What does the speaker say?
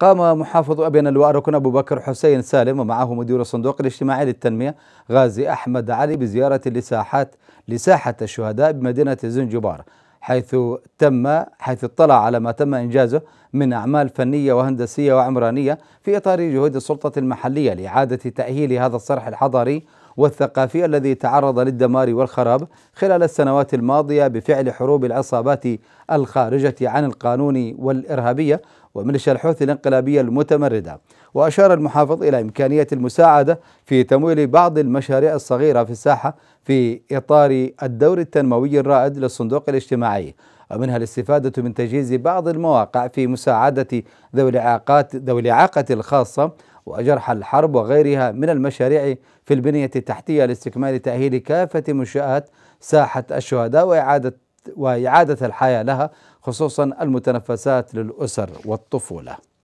قام محافظ أبين ركن أبو بكر حسين سالم ومعه مدير الصندوق الاجتماعي للتنمية غازي أحمد علي بزيارة لساحات لساحة الشهداء بمدينة زنجبار حيث تم حيث اطلع على ما تم إنجازه من أعمال فنية وهندسية وعمرانية في إطار جهود السلطة المحلية لإعادة تأهيل هذا الصرح الحضاري والثقافي الذي تعرض للدمار والخراب خلال السنوات الماضية بفعل حروب العصابات الخارجة عن القانون والإرهابية وميليشيا الحوثي الانقلابية المتمردة وأشار المحافظ إلى إمكانية المساعدة في تمويل بعض المشاريع الصغيرة في الساحة في إطار الدور التنموي الرائد للصندوق الاجتماعي ومنها الاستفادة من تجهيز بعض المواقع في مساعدة ذوي الإعاقات ذوي الإعاقة الخاصة وجرح الحرب وغيرها من المشاريع في البنية التحتية لاستكمال تأهيل كافة منشآت ساحة الشهداء وإعادة وإعادة الحياة لها خصوصا المتنفسات للأسر والطفولة